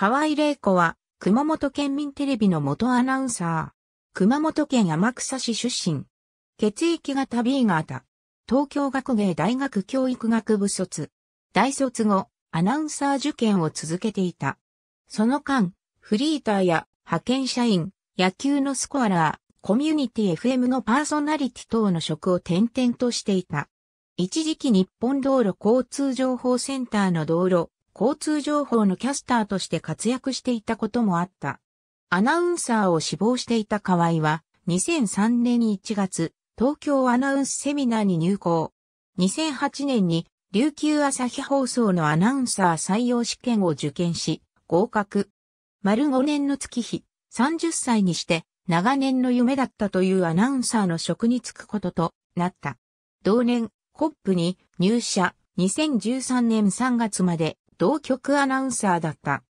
河合玲子は、熊本県民テレビの元アナウンサー。熊本県天草市出身。血液型 B 型。東京学芸大学教育学部卒。大卒後、アナウンサー受験を続けていた。その間、フリーターや派遣社員、野球のスコアラー、コミュニティ FM のパーソナリティ等の職を転々としていた。一時期日本道路交通情報センターの道路、交通情報のキャスターとして活躍していたこともあった。アナウンサーを志望していた河合は、2003年1月、東京アナウンスセミナーに入校。2008年に、琉球朝日放送のアナウンサー採用試験を受験し、合格。丸5年の月日、30歳にして、長年の夢だったというアナウンサーの職に就くこととなった。同年、コップに入社、2013年3月まで同局アナウンサーだった。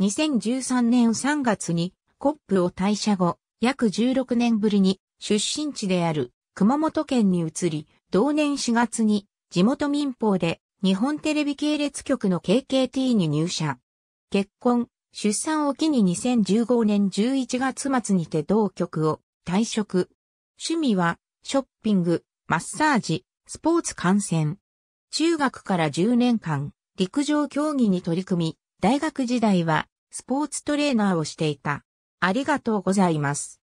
2013年3月にコップを退社後、約16年ぶりに出身地である熊本県に移り、同年4月に地元民放で日本テレビ系列局の KKT に入社。結婚、出産を機に2015年11月末にて同局を退職。趣味はショッピング、マッサージ、スポーツ観戦。中学から10年間、陸上競技に取り組み、大学時代はスポーツトレーナーをしていた。ありがとうございます。